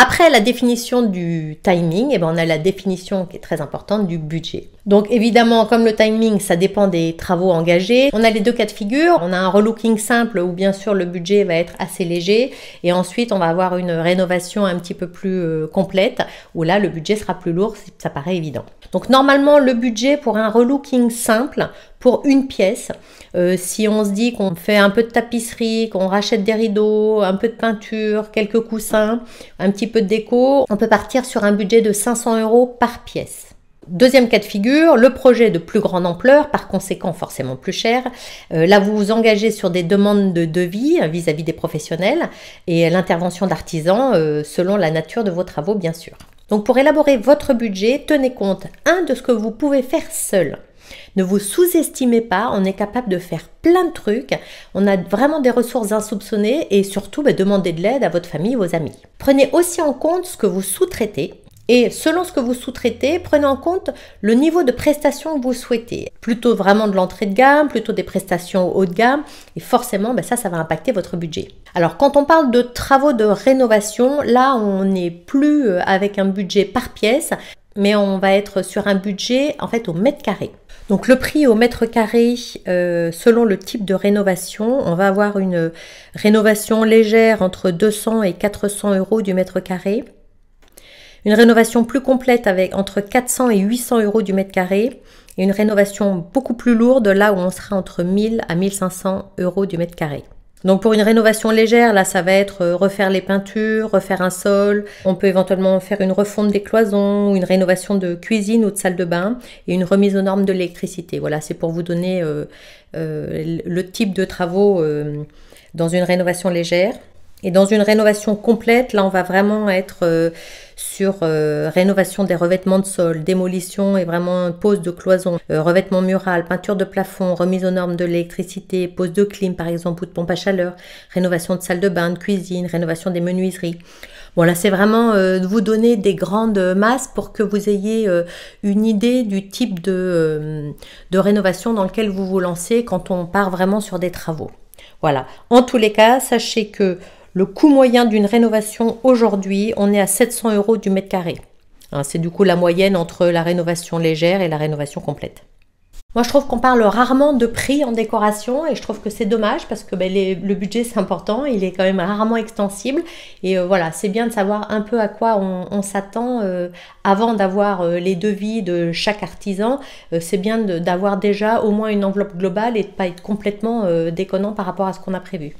Après la définition du timing, et eh ben, on a la définition qui est très importante du budget. Donc évidemment, comme le timing, ça dépend des travaux engagés. On a les deux cas de figure. On a un relooking simple où bien sûr le budget va être assez léger. Et ensuite, on va avoir une rénovation un petit peu plus euh, complète où là, le budget sera plus lourd, ça paraît évident. Donc normalement, le budget pour un relooking simple pour une pièce. Euh, si on se dit qu'on fait un peu de tapisserie, qu'on rachète des rideaux, un peu de peinture, quelques coussins, un petit peu de déco, on peut partir sur un budget de 500 euros par pièce. Deuxième cas de figure, le projet de plus grande ampleur, par conséquent forcément plus cher. Euh, là, vous vous engagez sur des demandes de devis hein, vis-à-vis des professionnels et l'intervention d'artisans euh, selon la nature de vos travaux, bien sûr. Donc pour élaborer votre budget, tenez compte un de ce que vous pouvez faire seul, ne vous sous-estimez pas, on est capable de faire plein de trucs, on a vraiment des ressources insoupçonnées et surtout bah, demandez de l'aide à votre famille, vos amis. Prenez aussi en compte ce que vous sous-traitez, et selon ce que vous sous-traitez, prenez en compte le niveau de prestation que vous souhaitez. Plutôt vraiment de l'entrée de gamme, plutôt des prestations haut de gamme. Et forcément, bah, ça, ça va impacter votre budget. Alors quand on parle de travaux de rénovation, là, on n'est plus euh, avec un budget par pièce, mais on va être sur un budget en fait au mètre carré. Donc le prix au mètre carré, euh, selon le type de rénovation, on va avoir une rénovation légère entre 200 et 400 euros du mètre carré. Une rénovation plus complète avec entre 400 et 800 euros du mètre carré. Et une rénovation beaucoup plus lourde, là où on sera entre 1000 à 1500 euros du mètre carré. Donc pour une rénovation légère, là ça va être euh, refaire les peintures, refaire un sol, on peut éventuellement faire une refonte des cloisons, une rénovation de cuisine ou de salle de bain et une remise aux normes de l'électricité. Voilà, c'est pour vous donner euh, euh, le type de travaux dans une rénovation légère. Et dans une rénovation complète, là, on va vraiment être euh, sur euh, rénovation des revêtements de sol, démolition et vraiment pose de cloison, euh, revêtement mural, peinture de plafond, remise aux normes de l'électricité, pose de clim par exemple ou de pompe à chaleur, rénovation de salle de bain, de cuisine, rénovation des menuiseries. Voilà, c'est vraiment vous donner des grandes masses pour que vous ayez une idée du type de, de rénovation dans lequel vous vous lancez quand on part vraiment sur des travaux. Voilà. En tous les cas, sachez que le coût moyen d'une rénovation aujourd'hui, on est à 700 euros du mètre carré. Hein, c'est du coup la moyenne entre la rénovation légère et la rénovation complète. Moi, je trouve qu'on parle rarement de prix en décoration et je trouve que c'est dommage parce que ben, le budget, c'est important, il est quand même rarement extensible. Et euh, voilà, c'est bien de savoir un peu à quoi on, s'attend euh, avant d'avoir euh, les devis de chaque artisan. c'est bien d'avoir déjà au moins une enveloppe globale et de ne pas être complètement déconnant par rapport à ce qu'on a prévu.